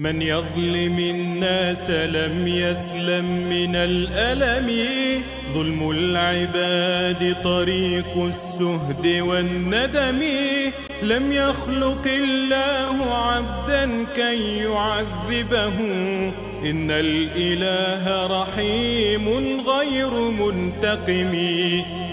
من يظلم الناس لم يسلم من الألم ظلم العباد طريق السهد والندم لم يخلق الله عبدا كي يعذبه إن الإله رحيم غير منتقم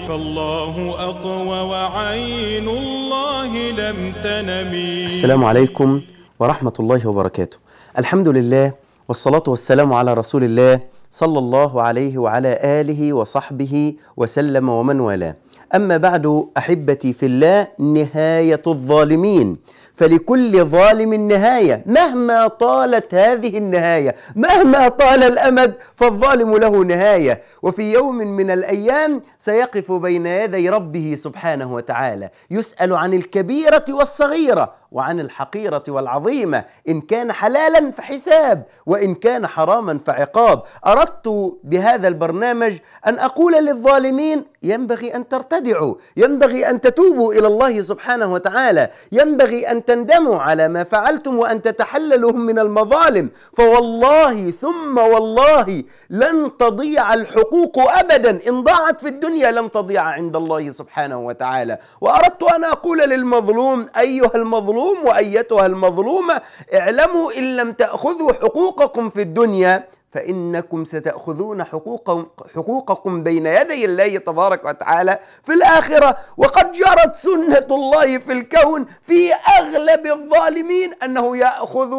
فالله أقوى وعين الله لم تنم السلام عليكم ورحمة الله وبركاته الحمد لله والصلاة والسلام على رسول الله صلى الله عليه وعلى آله وصحبه وسلم ومن والاه أما بعد أحبتي في الله نهاية الظالمين فلكل ظالم نهاية مهما طالت هذه النهاية مهما طال الأمد فالظالم له نهاية وفي يوم من الأيام سيقف بين يدي ربه سبحانه وتعالى يسأل عن الكبيرة والصغيرة وعن الحقيرة والعظيمة إن كان حلالا فحساب وإن كان حراما فعقاب أردت بهذا البرنامج أن أقول للظالمين ينبغي أن ترتدعوا ينبغي أن تتوبوا إلى الله سبحانه وتعالى ينبغي أن تندموا على ما فعلتم وأن تتحللوا من المظالم فوالله ثم والله لن تضيع الحقوق أبدا إن ضاعت في الدنيا لن تضيع عند الله سبحانه وتعالى وأردت أن أقول للمظلوم أيها المظلوم المظلوم وأيتها المظلومة اعلموا إن لم تأخذوا حقوقكم في الدنيا فإنكم ستأخذون حقوق حقوقكم بين يدي الله تبارك وتعالى في الآخرة وقد جرت سنة الله في الكون في أغلب الظالمين أنه يأخذ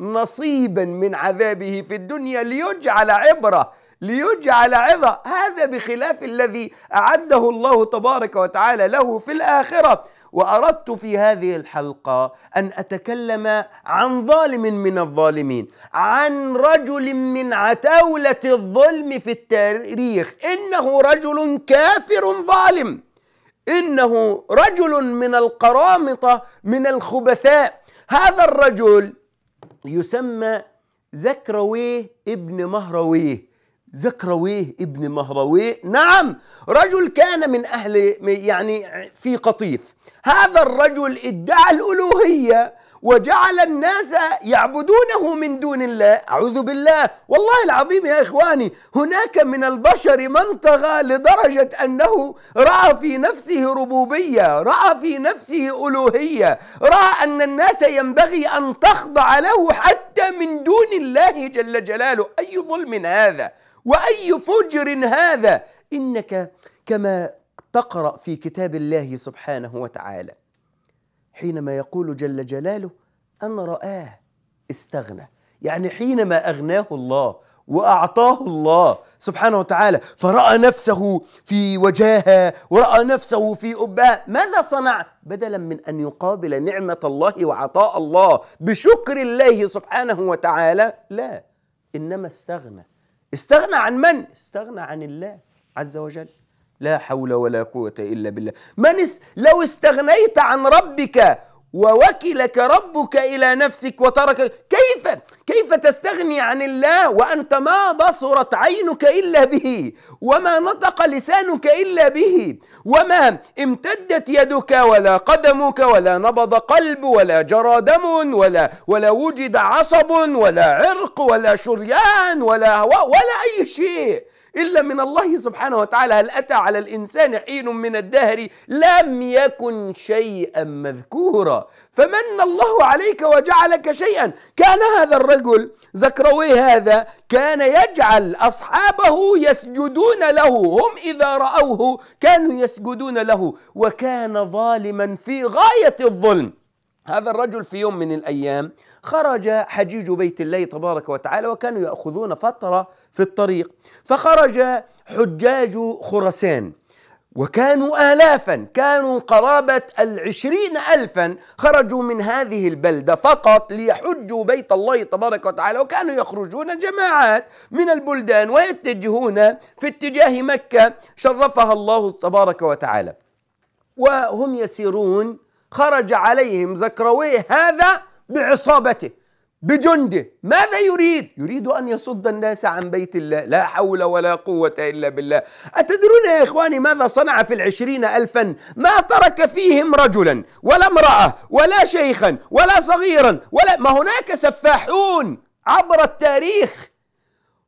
نصيبا من عذابه في الدنيا ليجعل عبرة ليجعل عظة هذا بخلاف الذي أعده الله تبارك وتعالى له في الآخرة واردت في هذه الحلقه ان اتكلم عن ظالم من الظالمين عن رجل من عتاوله الظلم في التاريخ انه رجل كافر ظالم انه رجل من القرامطه من الخبثاء هذا الرجل يسمى زكرويه ابن مهرويه زكرويه ابن مهرويه نعم رجل كان من أهل يعني في قطيف هذا الرجل ادعى الألوهية وجعل الناس يعبدونه من دون الله أعوذ بالله والله العظيم يا إخواني هناك من البشر من طغى لدرجة أنه رأى في نفسه ربوبية رأى في نفسه ألوهية رأى أن الناس ينبغي أن تخضع له حتى من دون الله جل جلاله أي ظلم هذا واي فجر هذا انك كما تقرا في كتاب الله سبحانه وتعالى حينما يقول جل جلاله ان راه استغنى يعني حينما اغناه الله واعطاه الله سبحانه وتعالى فراى نفسه في وجاهه وراى نفسه في ابهه ماذا صنع بدلا من ان يقابل نعمه الله وعطاء الله بشكر الله سبحانه وتعالى لا انما استغنى استغنى عن من؟ استغنى عن الله عز وجل لا حول ولا قوة إلا بالله من است... لو استغنيت عن ربك ووكلك ربك إلى نفسك وترك كيف كيف تستغني عن الله وأنت ما بصرت عينك إلا به وما نطق لسانك إلا به وما امتدت يدك ولا قدمك ولا نبض قلب ولا جرى دم ولا ولا وجد عصب ولا عرق ولا شريان ولا هواء ولا أي شيء إلا من الله سبحانه وتعالى هل أتى على الإنسان حين من الدهر لم يكن شيئا مذكورا فمن الله عليك وجعلك شيئا كان هذا الرجل زكروي هذا كان يجعل أصحابه يسجدون له هم إذا رأوه كانوا يسجدون له وكان ظالما في غاية الظلم هذا الرجل في يوم من الأيام خرج حجيج بيت الله تبارك وتعالى وكانوا يأخذون فترة في الطريق فخرج حجاج خرسان وكانوا آلافا كانوا قرابة العشرين ألفا خرجوا من هذه البلدة فقط ليحجوا بيت الله تبارك وتعالى وكانوا يخرجون جماعات من البلدان ويتجهون في اتجاه مكة شرفها الله تبارك وتعالى وهم يسيرون خرج عليهم زكروي هذا بعصابته بجنده ماذا يريد؟ يريد أن يصد الناس عن بيت الله لا حول ولا قوة إلا بالله أتدرون يا إخواني ماذا صنع في العشرين ألفا ما ترك فيهم رجلا ولا امرأة ولا شيخا ولا صغيرا ولا ما هناك سفاحون عبر التاريخ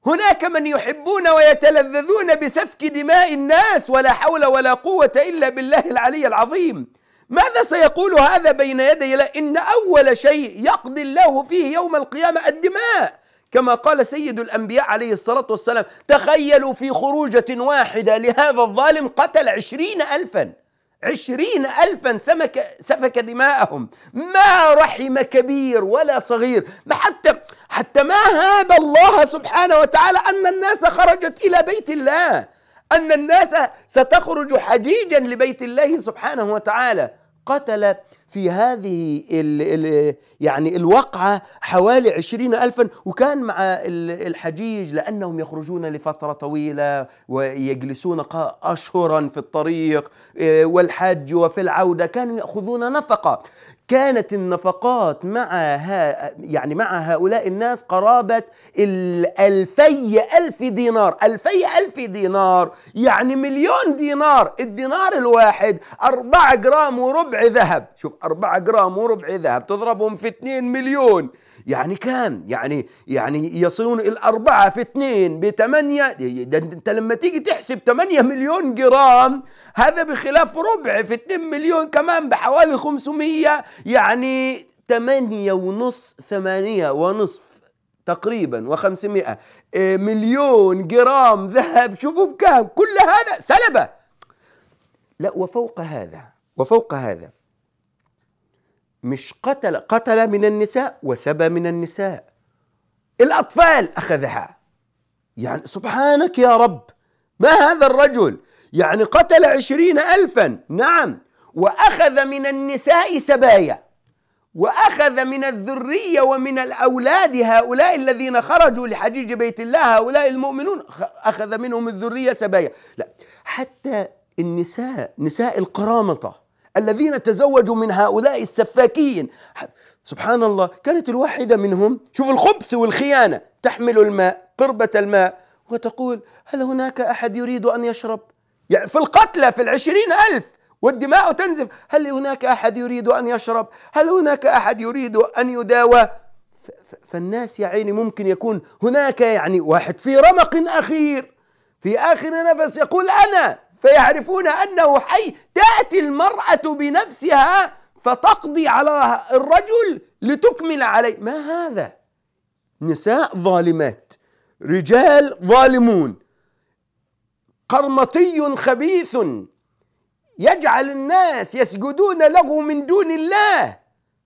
هناك من يحبون ويتلذذون بسفك دماء الناس ولا حول ولا قوة إلا بالله العلي العظيم ماذا سيقول هذا بين يدي الله إن أول شيء يقضي الله فيه يوم القيامة الدماء كما قال سيد الأنبياء عليه الصلاة والسلام تخيلوا في خروجة واحدة لهذا الظالم قتل عشرين ألفاً عشرين ألفا سمك سفك دماءهم ما رحم كبير ولا صغير ما حتى حتى ما هاب الله سبحانه وتعالى أن الناس خرجت إلى بيت الله أن الناس ستخرج حجيجا لبيت الله سبحانه وتعالى قتل في هذه الـ الـ يعني الوقعة حوالي عشرين ألفا وكان مع الحجيج لأنهم يخرجون لفترة طويلة ويجلسون أشهرا في الطريق إيه، والحج وفي العودة كانوا يأخذون نفقة كانت النفقات مع ها يعني مع هؤلاء الناس قرابة الألفي ألف دينار ألفي ألف دينار يعني مليون دينار الدينار الواحد أربعة جرام وربع ذهب شوف أربعة جرام وربع ذهب تضربهم في اثنين مليون يعني كان يعني يعني يصلون الأربعة في اثنين بثمانية أنت لما تيجي تحسب ثمانية مليون جرام هذا بخلاف ربع في اثنين مليون كمان بحوالي خمسمية يعني ثمانية ونص ثمانية ونصف تقريبا و500 آه، مليون جرام ذهب شوفوا بكام كل هذا سلبة لا وفوق هذا وفوق هذا مش قتل قتل من النساء وسبى من النساء الأطفال أخذها يعني سبحانك يا رب ما هذا الرجل يعني قتل عشرين ألفا نعم واخذ من النساء سبايا واخذ من الذريه ومن الاولاد هؤلاء الذين خرجوا لحجيج بيت الله هؤلاء المؤمنون اخذ منهم الذريه سبايا لا حتى النساء نساء القرامطه الذين تزوجوا من هؤلاء السفاكين سبحان الله كانت الواحده منهم شوف الخبث والخيانه تحمل الماء قربه الماء وتقول هل هناك احد يريد ان يشرب يعني في القتلى في العشرين الف والدماء تنزف هل هناك أحد يريد أن يشرب هل هناك أحد يريد أن يداوى فالناس يا عيني ممكن يكون هناك يعني واحد في رمق أخير في آخر نفس يقول أنا فيعرفون أنه حي تأتي المرأة بنفسها فتقضي على الرجل لتكمل عليه ما هذا نساء ظالمات رجال ظالمون قرمطي خبيث يجعل الناس يسجدون له من دون الله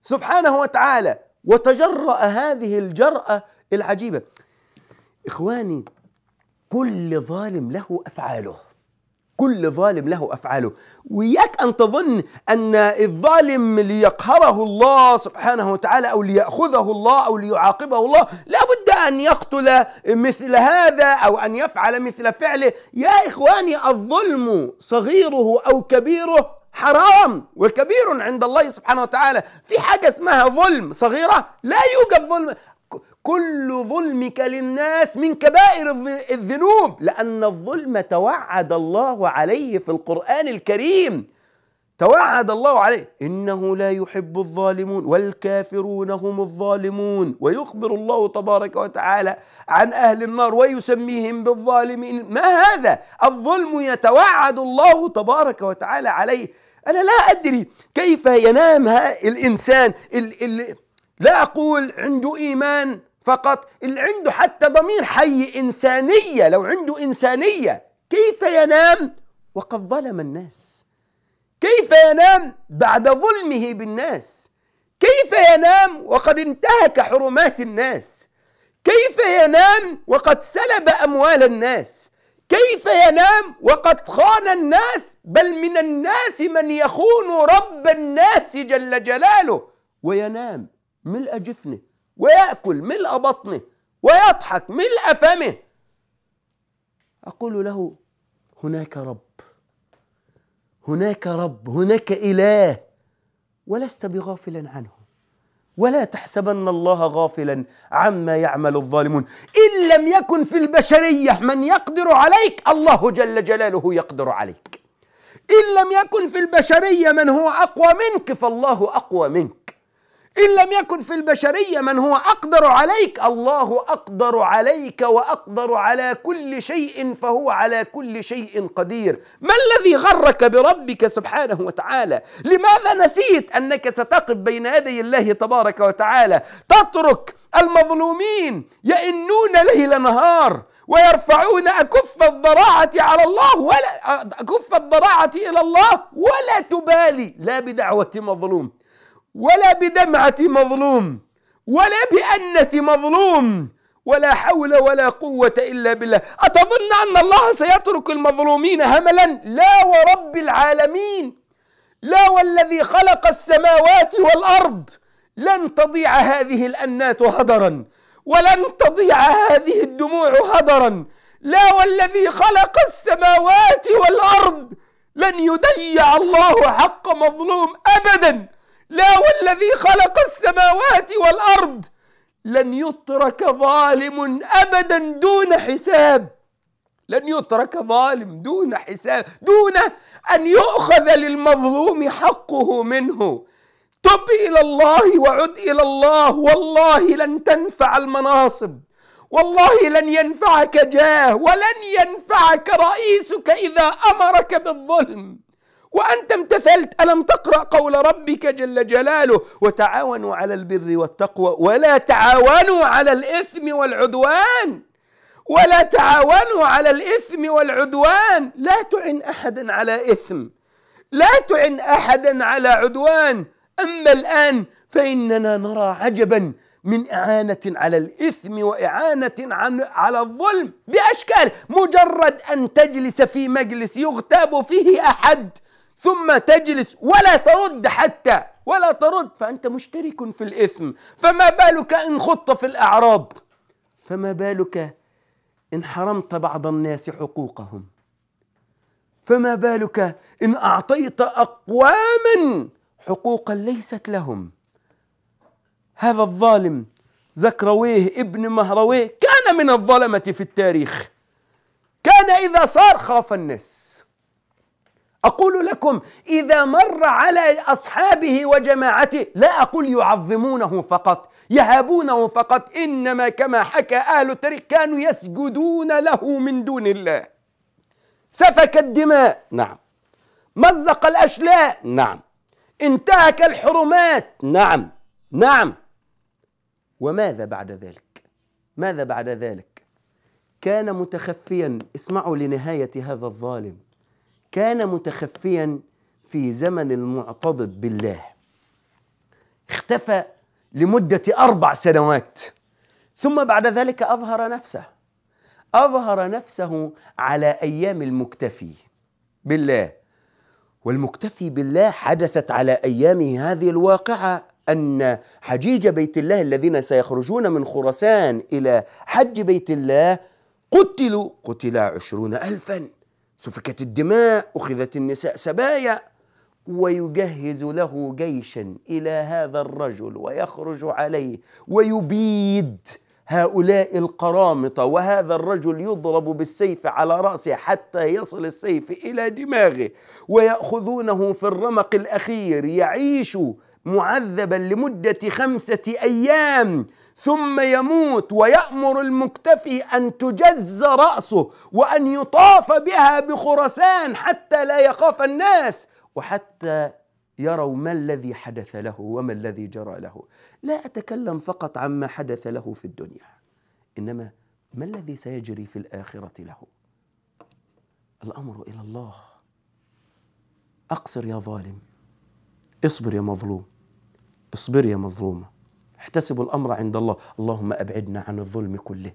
سبحانه وتعالى وتجرأ هذه الجرأة العجيبة إخواني كل ظالم له أفعاله كل ظالم له أفعاله وإياك أن تظن أن الظالم ليقهره الله سبحانه وتعالى أو ليأخذه الله أو ليعاقبه الله لا أن يقتل مثل هذا أو أن يفعل مثل فعله يا إخواني الظلم صغيره أو كبيره حرام وكبير عند الله سبحانه وتعالى في حاجة اسمها ظلم صغيرة لا يوجد ظلم كل ظلمك للناس من كبائر الذنوب لأن الظلم توعد الله عليه في القرآن الكريم توعد الله عليه إنه لا يحب الظالمون والكافرون هم الظالمون ويخبر الله تبارك وتعالى عن أهل النار ويسميهم بالظالمين ما هذا الظلم يتوعد الله تبارك وتعالى عليه أنا لا أدري كيف ينام الإنسان اللي لا أقول عنده إيمان فقط اللي عنده حتى ضمير حي إنسانية لو عنده إنسانية كيف ينام وقد ظلم الناس كيف ينام بعد ظلمه بالناس كيف ينام وقد انتهك حرمات الناس كيف ينام وقد سلب اموال الناس كيف ينام وقد خان الناس بل من الناس من يخون رب الناس جل جلاله وينام ملء جفنه وياكل ملء بطنه ويضحك ملء فمه اقول له هناك رب هناك رب هناك اله ولست بغافلا عنه ولا تحسبن الله غافلا عما يعمل الظالمون ان لم يكن في البشريه من يقدر عليك الله جل جلاله يقدر عليك ان لم يكن في البشريه من هو اقوى منك فالله اقوى منك إن لم يكن في البشرية من هو أقدر عليك الله أقدر عليك وأقدر على كل شيء فهو على كل شيء قدير ما الذي غرك بربك سبحانه وتعالى لماذا نسيت أنك ستقف بين يدي الله تبارك وتعالى تترك المظلومين يئنون ليل نهار ويرفعون أكف الضراعة على الله ولا أكف الضراعة إلى الله ولا تبالي لا بدعوة مظلوم ولا بدمعة مظلوم ولا بأنة مظلوم ولا حول ولا قوة إلا بالله أتظن أن الله سيترك المظلومين هملا لا ورب العالمين لا والذي خلق السماوات والأرض لن تضيع هذه الأنات هدرا ولن تضيع هذه الدموع هدرا لا والذي خلق السماوات والأرض لن يضيع الله حق مظلوم أبدا لا والذي خلق السماوات والارض لن يترك ظالم ابدا دون حساب لن يترك ظالم دون حساب دون ان يؤخذ للمظلوم حقه منه تب الى الله وعد الى الله والله لن تنفع المناصب والله لن ينفعك جاه ولن ينفعك رئيسك اذا امرك بالظلم وأنت امتثلت ألم تقرأ قول ربك جل جلاله وتعاونوا على البر والتقوى ولا تعاونوا على الإثم والعدوان ولا تعاونوا على الإثم والعدوان لا تعن أحدا على إثم لا تعن أحدا على عدوان أما الآن فإننا نرى عجبا من إعانة على الإثم وإعانة عن على الظلم بأشكال مجرد أن تجلس في مجلس يغتاب فيه أحد ثم تجلس ولا ترد حتى ولا ترد فأنت مشترك في الإثم فما بالك إن خضت في الأعراض فما بالك إن حرمت بعض الناس حقوقهم فما بالك إن أعطيت أقواما حقوقا ليست لهم هذا الظالم زكرويه ابن مهرويه كان من الظلمة في التاريخ كان إذا صار خاف الناس أقول لكم إذا مر على أصحابه وجماعته لا أقول يعظمونه فقط يهابونه فقط إنما كما حكى أهل التاريخ كانوا يسجدون له من دون الله سفك الدماء نعم مزق الأشلاء نعم انتهك الحرمات نعم نعم وماذا بعد ذلك ماذا بعد ذلك كان متخفيا اسمعوا لنهاية هذا الظالم كان متخفيا في زمن المعتضد بالله اختفى لمدة أربع سنوات ثم بعد ذلك أظهر نفسه أظهر نفسه على أيام المكتفي بالله والمكتفي بالله حدثت على أيامه هذه الواقعة أن حجيج بيت الله الذين سيخرجون من خراسان إلى حج بيت الله قتلوا قتل عشرون ألفاً سفكت الدماء أخذت النساء سبايا ويجهز له جيشا إلى هذا الرجل ويخرج عليه ويبيد هؤلاء القرامطة وهذا الرجل يضرب بالسيف على رأسه حتى يصل السيف إلى دماغه ويأخذونه في الرمق الأخير يعيش معذبا لمدة خمسة أيام ثم يموت ويأمر المكتفي أن تجز رأسه وأن يطاف بها بخرسان حتى لا يخاف الناس وحتى يروا ما الذي حدث له وما الذي جرى له لا أتكلم فقط عما حدث له في الدنيا إنما ما الذي سيجري في الآخرة له الأمر إلى الله أقصر يا ظالم اصبر يا مظلوم اصبر يا مظلومه احتسبوا الأمر عند الله اللهم أبعدنا عن الظلم كله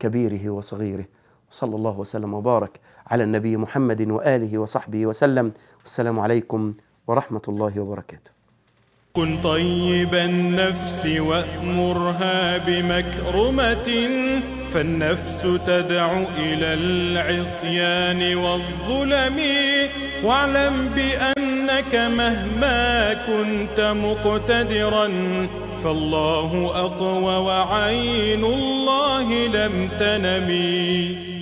كبيره وصغيره وصلى الله وسلم وبارك على النبي محمد وآله وصحبه وسلم والسلام عليكم ورحمة الله وبركاته كن طيب النفس وأمرها بمكرمة فالنفس تدعو إلى العصيان والظلم واعلم بأن أنك مهما كنت مقتدرا فالله أقوى وعين الله لم تنمي